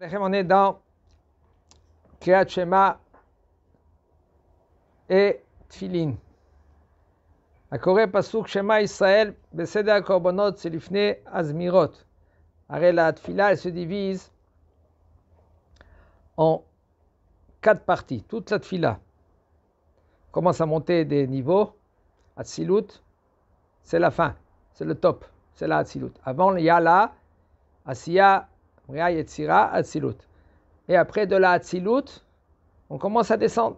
Ben, On est dans Kriyat Shema et Tfilin. הקורא Israël, שמע Korbonot, בסדר Azmirot. la la Tfila elle se divise en quatre parties, toute la tfila. Commence à monter des niveaux. Atsilut, c'est la fin, c'est le top, c'est la Atsilut. Avant, il y a la Asiya Bria, Yetzira, Atzilut. Et après de la Atzilut, on commence à descendre.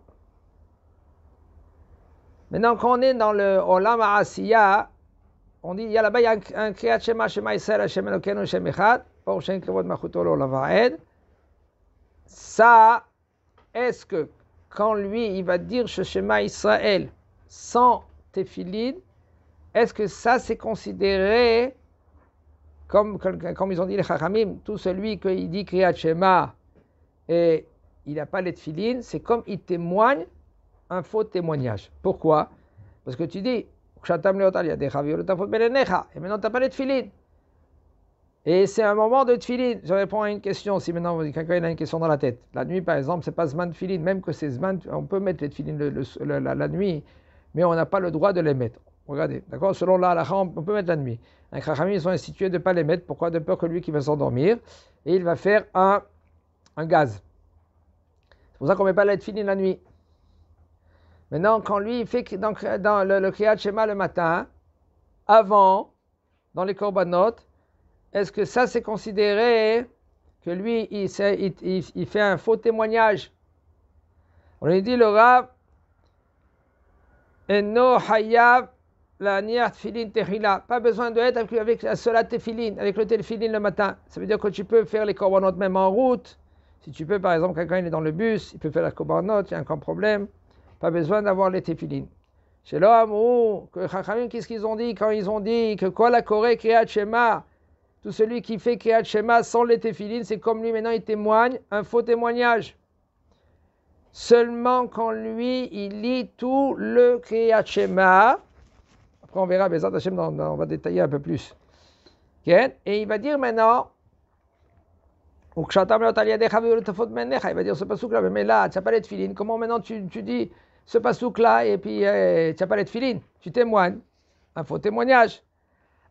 Maintenant, qu'on est dans le Olam Asiya, on dit, il y a là-bas, un, Kriyat Shema, Shema Israël, Hashem Elokenu, Hashem Echad, Or Shem Kavod Machuto Olam Vaed. Ça, est-ce que quand lui, il va dire Shema Israël sans Tefilin, est-ce que ça c'est considéré comme, ils ont dit les Chachamim, tout celui qui dit Kriyat Shema et il n'a pas les filines, c'est comme il témoigne un faux témoignage. Pourquoi Parce que tu dis, et maintenant tu n'as pas les tefilines. Et c'est un moment de tefilin. Je réponds à une question. Si maintenant quelqu'un a une question dans la tête, la nuit par exemple, c'est pas zman tefilin. Même que c'est zman, on peut mettre les tefilin la, nuit, mais on n'a pas le droit de les mettre. Regardez, d'accord Selon la rampe, on peut mettre la nuit. Un krachami, ils sont institués de ne pas les mettre. Pourquoi De peur que lui qui va s'endormir, et il va faire un, un gaz. C'est pour ça qu'on ne met pas la fini la nuit. Maintenant, quand lui, il fait dans, dans le, le Kriyat Shema le matin, avant, dans les Korbanot, est-ce que ça c'est considéré que lui, il, fait un faux témoignage On lui dit, le rab, Eno Hayav la niya filin tehila. Pas besoin d'être avec, la solat tefilin, avec le tefilin le matin. Ça veut dire que tu peux faire les korbanot même en route. Si tu peux, par exemple, quelqu'un il est dans le bus, il peut faire la korbanot, il y a aucun problème. Pas besoin d'avoir les tefilin. Chez l'homme, qu'est-ce qu'ils ont dit quand ils ont dit que quoi la Corée créa Shema Tout celui qui fait créa Shema sans les tefilin, c'est comme lui maintenant il témoigne un faux témoignage seulement quand lui, il lit tout le Kriyat Shema, après, on verra, Bezat Hashem, on va détailler un peu plus. Et il va dire maintenant, il va dire ce pasouk-là, mais là, tu n'as pas les filines. Comment maintenant tu, tu dis ce pasouk-là et puis euh, tu n'as pas les filines Tu témoignes, un faux témoignage.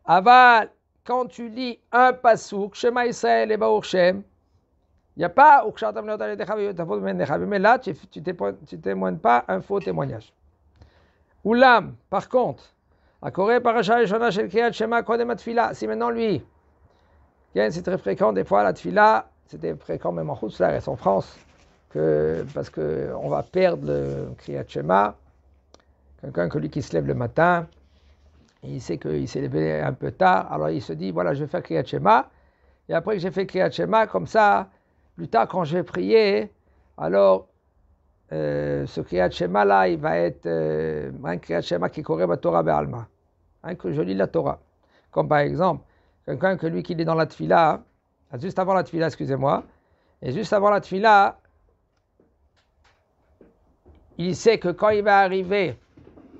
Aval, quand tu lis un pasouk, Shema Israël et Ba'urchem", il n'y a pas mais là, tu ne témoignes pas un faux témoignage. Oulam, par contre, si maintenant lui, c'est très fréquent des fois la tfila, c'était fréquent même en reste en France, que, parce qu'on va perdre le Kriyat Shema. Quelqu'un que lui qui se lève le matin, il sait qu'il s'est levé un peu tard, alors il se dit voilà, je vais faire Kriyat Shema. Et après que j'ai fait Kriyat Shema, comme ça, plus tard quand je vais prier, alors ce Kriyat Shema là, il va être un Kriyat Shema qui corrèle la Torah Be'alma. Hein, que je lis la Torah. Comme par exemple, quelqu'un que lui qui est dans la Tfila, ah, juste avant la Tfila, excusez-moi, et juste avant la Tfila, il sait que quand il va arriver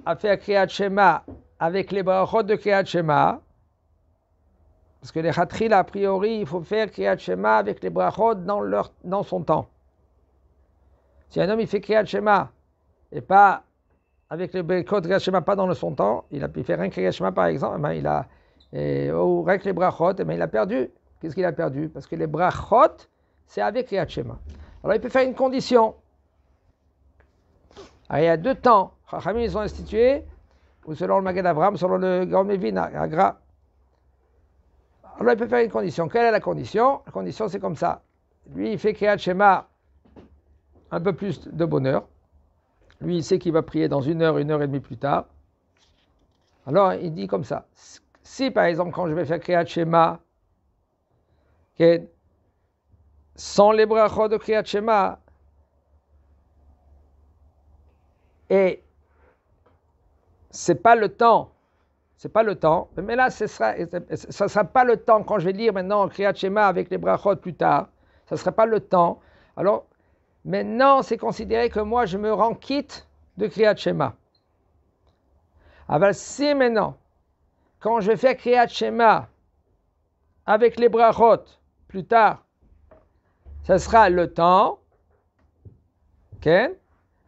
à faire Kriyat Shema avec les brachot de Kriyat Shema, parce que les Khatril, a priori, il faut faire Kriyat Shema avec les brachot dans, leur, dans son temps. Si un homme il fait Kriyat Shema et pas avec le Bekot Kriyat Shema, pas dans son temps, il a pu faire un Kriyat Shema par exemple, ou eh ben, il a, et, eh, ou avec les Brachot, eh ben, il a perdu. Qu'est-ce qu'il a perdu Parce que les Brachot, c'est avec Kriyat Shema. Alors il peut faire une condition. il y a deux temps. Chachamim, ils ont institué, ou selon le Magad Avram, selon le Grand à Agra. Alors il peut faire une condition. Quelle est la condition La condition, c'est comme ça. Lui, il fait Kriyat Shema un peu plus de bonheur. Lui, il sait qu'il va prier dans une heure, une heure et demie plus tard. Alors, il dit comme ça. Si, par exemple, quand je vais faire Kriyat Shema, sans les brachot de Kriyat Shema, et c'est pas le temps, c'est pas le temps, mais là, ce sera, ça sera pas le temps quand je vais lire maintenant Kriyat Shema avec les brachot plus tard, ça sera pas le temps. Alors, Maintenant, c'est considéré que moi, je me rends quitte de Kriyat Shema. Alors, ah ben, si maintenant, quand je fais Kriyat Shema avec les bras brachot, plus tard, ce sera le temps.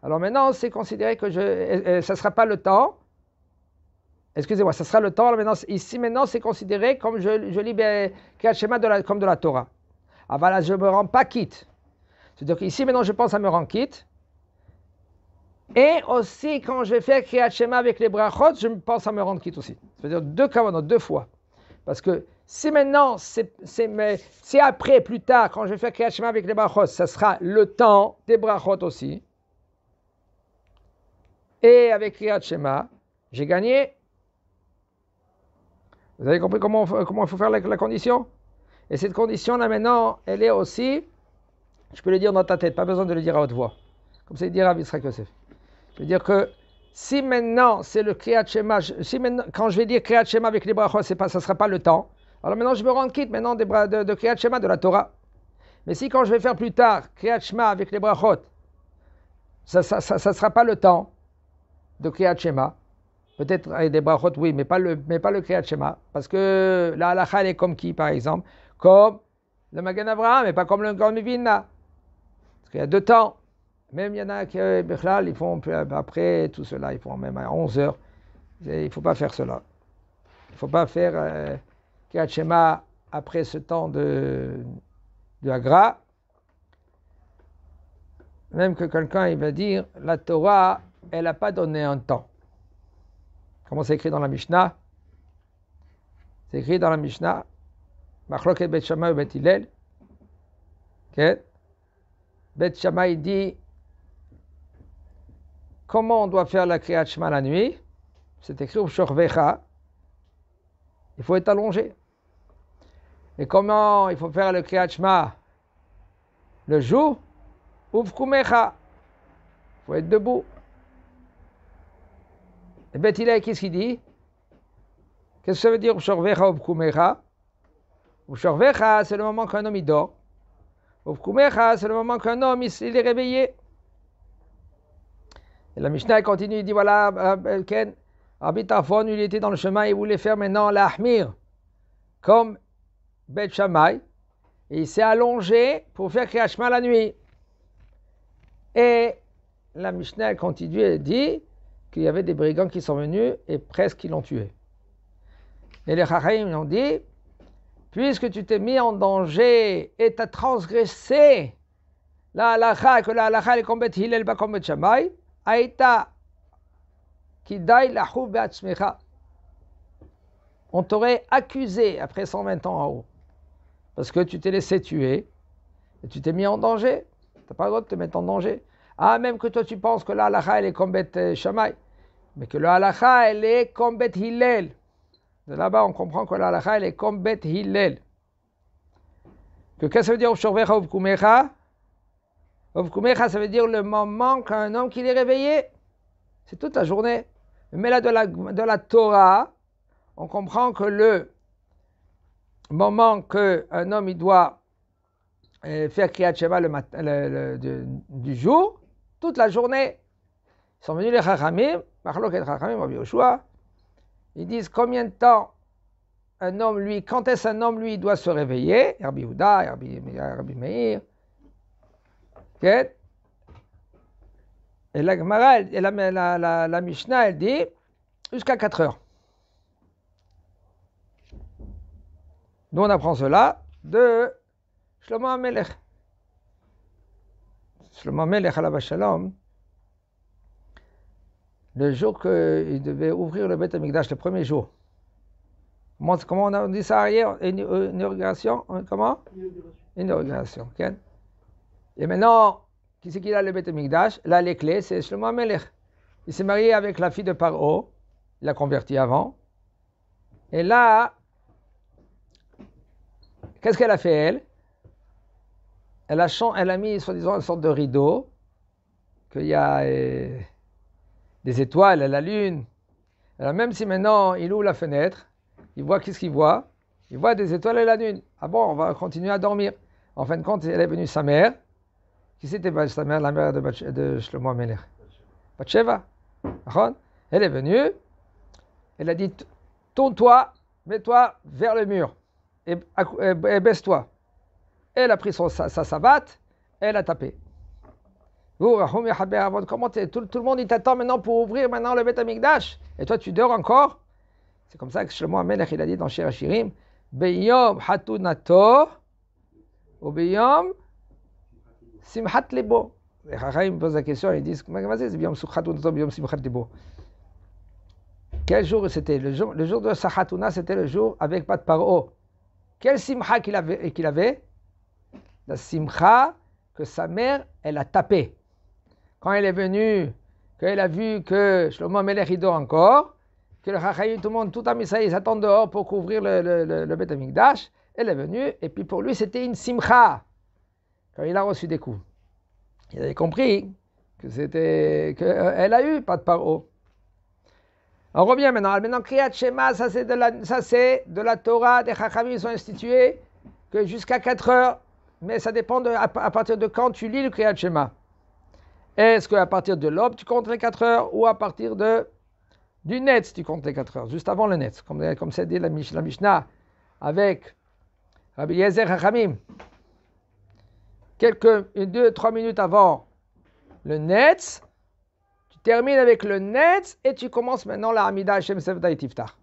Alors maintenant, c'est considéré que je, ne sera pas le temps. Excusez-moi, ce sera le temps. maintenant, ici, maintenant, c'est considéré comme je, libère lis Kriyat Shema de la, comme de la Torah. Alors ah ben je ne me rends pas quitte cest à maintenant, je pense à me rendre quitte. Et aussi, quand je fais Kriyat Shema avec les brachot, je pense à me rendre quitte aussi. C'est-à-dire deux deux fois. Parce que si maintenant, c'est après, plus tard, quand je fais Kriyat Shema avec les brachot, ça sera le temps des brachot aussi. Et avec Kriyat Shema, j'ai gagné. Vous avez compris comment, comment il faut faire la condition Et cette condition-là, maintenant, elle est aussi je peux le dire dans ta tête, pas besoin de le dire à haute voix. Comme ça, il dira, à sera Yosef. Je veux dire que si maintenant c'est le Kriyat Shema, si maintenant, quand je vais dire Kriyat Shema avec les bras pas, ça ne sera pas le temps. Alors maintenant, je me rends quitte maintenant des, de, de Kriyat Shema de la Torah. Mais si quand je vais faire plus tard Kriyat Shema avec les brachot, ça ne ça, sera pas le temps de Kriyat Shema. Peut-être avec des brachot, oui, mais pas le, mais pas le Kriyat Shema. Parce que la halakha, est comme qui, par exemple Comme le Magan Abraham, mais pas comme le Grand Mivinna. Il y a deux temps. Même il y en a qui, euh, ils font après tout cela, ils font même à 11 heures. Il ne faut pas faire cela. Il ne faut pas faire kachema euh, après ce temps de, de Agra. Même que quelqu'un il va dire la Torah, elle n'a pas donné un temps. Comment c'est écrit dans la Mishnah C'est écrit dans la Mishnah. Machloket Bet Shammai betilel » Hillel. Beth dit comment on doit faire la Kriyat la nuit. C'est écrit au Il faut être allongé. Et comment il faut faire le kriyachma le jour Uvkumecha. Il faut être debout. Et Beth qu'est-ce qu'il dit Qu'est-ce que ça veut dire Ushorvecha Uvkumecha Ushorvecha, c'est le moment qu'un homme dort c'est le moment qu'un homme il est réveillé. Et la Mishnah continue, il dit voilà, Ken, Abitafon, il était dans le chemin, il voulait faire maintenant l'ahmir, comme Bet Shammai, il s'est allongé pour faire Kriyashma la nuit. Et la Mishnah continue elle dit qu'il y avait des brigands qui sont venus et presque ils l'ont tué. Et les Chachaim ont dit puisque tu t'es mis en danger et t'as transgressé la halakha, que la halakha est Hillel, pas aïta On t'aurait accusé après 120 ans en haut, parce que tu t'es laissé tuer et tu t'es mis en danger. T'as pas le droit de te mettre en danger. Ah, même que toi tu penses que la halakha elle est combet jamais, mais que la halakha elle est comme Hillel. De là-bas, on comprend que la est comme Bet Hillel. Que qu'est-ce que ça veut dire au Obkumecha, ça veut dire le moment qu'un homme qu'il est réveillé. C'est toute la journée. Mais là, de la, de la Torah, on comprend que le moment qu'un homme il doit euh, faire Kriyat Shema le, du, jour, toute la journée, sont venus les Chachamim, ils disent combien de temps un homme, lui, quand est-ce un homme, lui, doit se réveiller Rabbi Houda, Rabbi, Meir. Et la Gemara, et la, la, la, Mishnah, elle dit jusqu'à 4 heures. Nous, on apprend cela de Shlomo Amelech. Shlomo Amelech, Shalom, le jour qu'il devait ouvrir le Beth Amikdash, le premier jour. Comment, on a dit ça hier Une euh, inauguration euh, Comment Une inauguration. Et maintenant, qui c'est qui a le Beth Amikdash Là, les clés, c'est Shlomo Amelech. Il s'est marié avec la fille de Paro, il l'a converti avant. Et là, qu'est-ce qu'elle a fait, elle elle a, elle a mis, soi-disant, une sorte de rideau qu'il y a. Euh, des étoiles, à la lune. Alors même si maintenant il ouvre la fenêtre, il voit qu'est-ce qu'il voit Il voit des étoiles et la lune. Ah bon, on va continuer à dormir. En fin de compte, elle est venue sa mère. Qui c'était sa mère, la mère de, Shlomo Melech Batsheva. Elle est venue, elle a dit Tourne-toi, mets-toi vers le mur et, baisse-toi. Elle a pris sa, sa savate, elle a tapé. Comment tout, le monde il t'attend maintenant pour ouvrir maintenant le Beth Amikdash et toi tu dors encore C'est comme ça que Shlomo Amelech il a dit dans Shir Hashirim Beyom hatunato ou beyom simhat lebo. Les pose posent la question ils disent comment c'est beyom beyom simhat lebo. Quel jour c'était le jour, le jour de sa c'était le jour avec pas de paro. Quel simcha qu'il avait qu'il avait La simcha que sa mère elle a tapé quand elle est venue, qu'elle a vu que Shlomo Melech les rideaux encore, que le Chachayim, tout le monde, tout ils s'attend dehors pour couvrir le, le, Beth Elle est venue, et puis pour lui, c'était une simcha, quand il a reçu des coups. Il avait compris que c'était qu'elle euh, a eu pas de paro. On revient maintenant. Maintenant, Kriyat Shema, ça c'est de la, ça c'est de la Torah, des Chachamim sont institués que jusqu'à 4 heures, mais ça dépend à, à, partir de quand tu lis le Kriyat Shema. Est-ce qu'à partir de l'aube, tu comptes les 4 heures ou à partir de, du nets tu comptes les 4 heures, juste avant le nets comme, comme dit la, Mishnah avec Rabbi Yezer Hachamim. Quelques, une, deux, trois minutes avant le nets tu termines avec le nets et tu commences maintenant la Hamida Hashem Sevda Tiftar.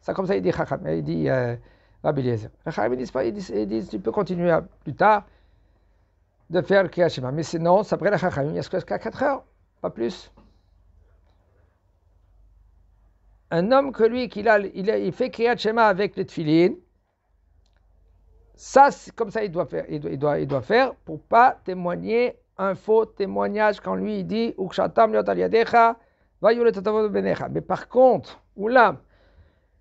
C'est comme ça, il dit, Chacham, il dit euh, Rabbi Yezer. Hachamim, il dit, tu peux continuer plus tard de faire le Kriyashima. Mais sinon, prend la Chachamim, il y a jusqu'à 4 heures, pas plus. Un homme que lui, il, fait Kriyat avec les tfilines, ça, comme ça, il doit faire, il doit, il doit, faire pour pas témoigner un faux témoignage quand lui il dit Ukshatam Mais par contre, oula,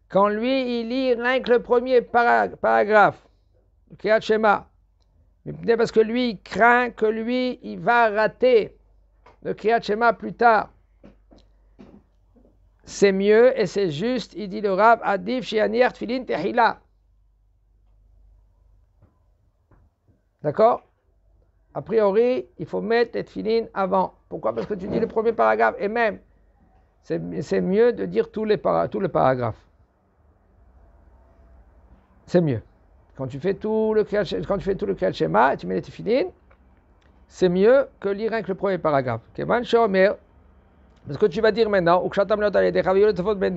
quand lui il lit rien que le premier paragraphe, Kriyat Shema, parce que lui, il craint que lui, il va rater le Kriyat plus tard. C'est mieux et c'est juste, il dit le Rav, Adif Shianir Filin Tehila. D'accord A priori, il faut mettre les Tfilin avant. Pourquoi Parce que tu dis le premier paragraphe. Et même, c'est mieux de dire tous les, paragraphes. paragraphe. C'est mieux. Quand tu fais tout le quand tu fais tout le tu mets les tefilines, c'est mieux que lire avec le premier paragraphe. Parce ce que tu vas dire maintenant, ben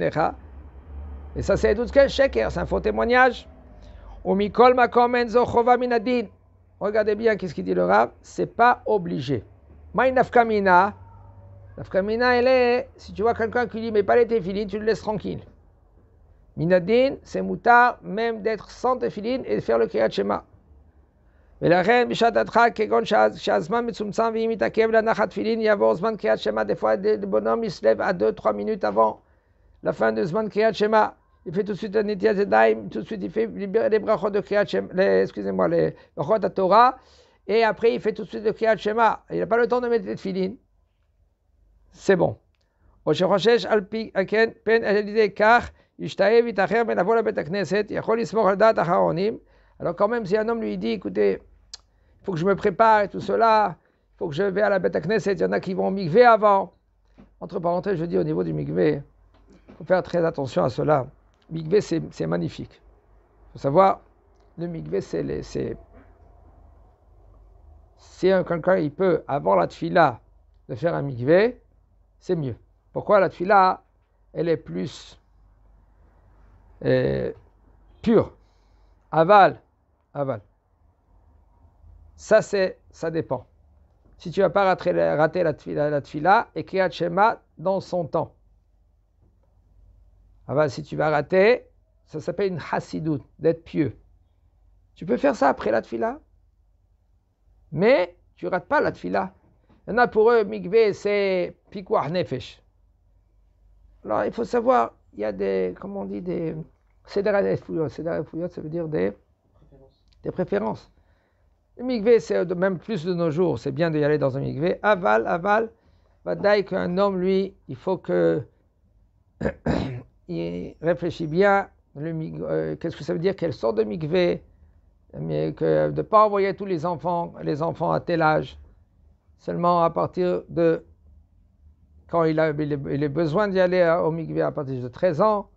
et ça c'est c'est un faux témoignage. Regardez bien qu'est-ce qu'il dit le Rav, c'est pas obligé. Nafkamina, elle si tu vois quelqu'un qui dit mais pas les téphilines, tu le laisses tranquille. Minadin, c'est moutard même d'être sans tefilin et de faire le kriyat shema. Mais la reine, Mishadatra, Kegon, Shazman, Mitsumtsan, Vimitakev, la nachat filin, Yavor, Zman, kriyat shema. Des fois, le bonhomme, il se lève à 2-3 minutes avant la fin de Zman, kriyat shema. Il fait tout de suite un et daim, tout de suite, il fait les bras de kriyat shema, excusez-moi, les brachos de Torah. Et après, il fait tout de suite le kriyat shema. Il n'a pas le temps de mettre tefilin. C'est bon. Au Alpi, Aken, Pen, Elide, alors quand même, si un homme lui dit, écoutez, il faut que je me prépare et tout cela, il faut que je vais à la bête à Knesset, il y en a qui vont au migvé avant. Entre parenthèses, je dis au niveau du migvé, il faut faire très attention à cela. Migvé, c'est magnifique. Il faut savoir, le migvé, c'est... Si quelqu'un il peut, avant la tfila, de faire un migvé, c'est mieux. Pourquoi la tfila, elle est plus euh, pur. Aval, aval. Ça, c'est, ça dépend. Si tu vas pas rater, la, tfila, la tfila et Shema dans son temps. Aval, si tu vas rater, ça s'appelle une chassidoute, d'être pieux. Tu peux faire ça après la tfila, mais tu rates pas la tfila. Il y en a pour eux, mikveh, c'est pikwah nefesh. Alors, il faut savoir il y a des, comment on dit, des Fouillot. des ça veut dire des préférences. Des préférences. Le migvé, c'est même plus de nos jours, c'est bien d'y aller dans un migvé. Aval, aval, va qu'un homme, lui, il faut que. il réfléchit bien, euh, qu'est-ce que ça veut dire, quelle sort de migvé, mais de ne pas envoyer tous les enfants, les enfants à tel âge, seulement à partir de quand il a, il besoin d'y aller hein, au Mikvé à partir de 13 ans,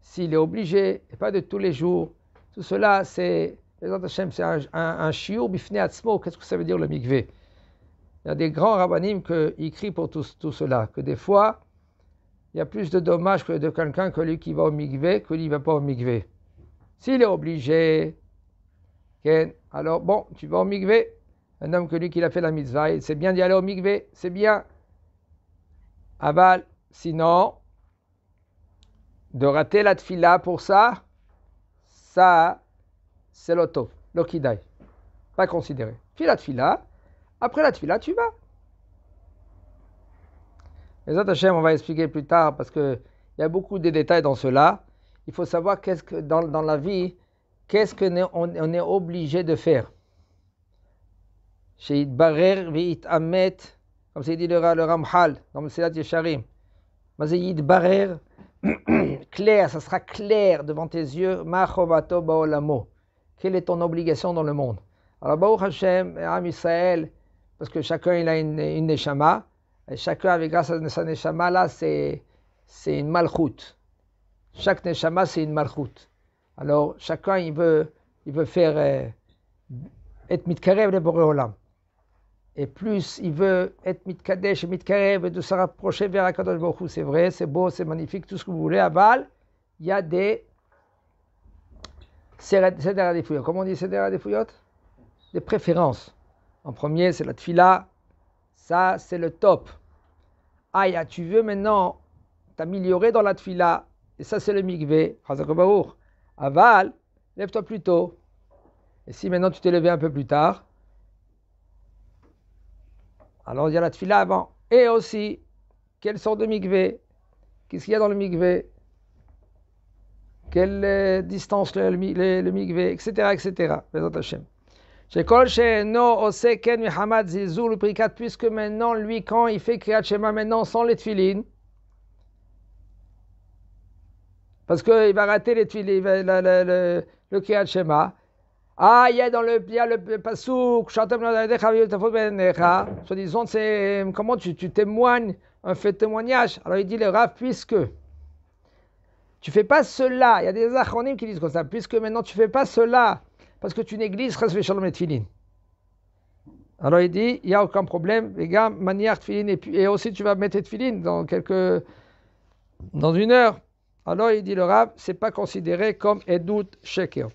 s'il est obligé, et pas de tous les jours, tout cela, c'est c'est un, un, shiur bifne atzmo. Qu'est-ce que ça veut dire le mikvé Il y a des grands rabbinimes qui crient pour tout, cela, que des fois, il y a plus de dommages que de quelqu'un que lui qui va au mikvé, que lui ne va pas au mikvé. S'il est obligé, alors bon, tu vas au mikvé. Un homme que lui qui a fait la mitzvah, c'est bien d'y aller au mikvé, c'est bien. Aval, ah bah, sinon, de rater la tfila pour ça, ça, c'est l'auto, l'okidai. Pas considéré. Puis la tfila, après la tfila, tu vas. Les autres on va expliquer plus tard parce qu'il y a beaucoup de détails dans cela. Il faut savoir qu'est-ce que dans, dans la vie, qu'est-ce qu'on on est obligé de faire. Chez Barer, Amet, comme c'est dit le, le Ramchal, dans le Selat Yesharim. Mazayid Barer, clair, ça sera clair devant tes yeux. Machovato Baolamo. Quelle est ton obligation dans le monde Alors, Baruch Hashem, Am Israël, parce que chacun il a une, une neshama, et chacun avec grâce à sa neshama, là, c'est, c'est une malchoute. Chaque neshama, c'est une malchoute. Alors, chacun, il veut, faire euh, être mitkarev le Boréolam et plus il veut être mitkadesh et mitkarev et de se rapprocher vers Akadosh Baruch C'est vrai, c'est beau, c'est magnifique, tout ce que vous voulez. Aval, il y a des derrière des fouillots. Comment on dit derrière des fouillots Des préférences. En premier, c'est la tfila. Ça, c'est le top. Aïe, ah, tu veux maintenant t'améliorer dans la tfila. Et ça, c'est le mikvé. Aval, lève-toi plus tôt. Et si maintenant tu t'es levé un peu plus tard, alors il y a la tfila avant. Et aussi, quelle sorte de migvé Qu'est-ce qu'il y a dans le migvé Quelle distance le, le, le migvé Etc. etc. Puisque maintenant, lui, quand il fait Kriyat Shema, maintenant sans les tfilines, parce qu'il va rater les le, le, le Kriyat Shema, ah, il y a dans le a le pasouk, soit disant, c'est comment tu, tu témoignes, un fait témoignage. Alors il dit le Rav, puisque tu fais pas cela, il y a des acronymes qui disent comme ça, puisque maintenant tu fais pas cela, parce que tu négliges Shalom et Alors il dit, il n'y a aucun problème, les gars, manière Tfilin, et, et aussi tu vas mettre Tfilin dans quelques, dans une heure. Alors il dit le Rav, c'est pas considéré comme Edout Sheker.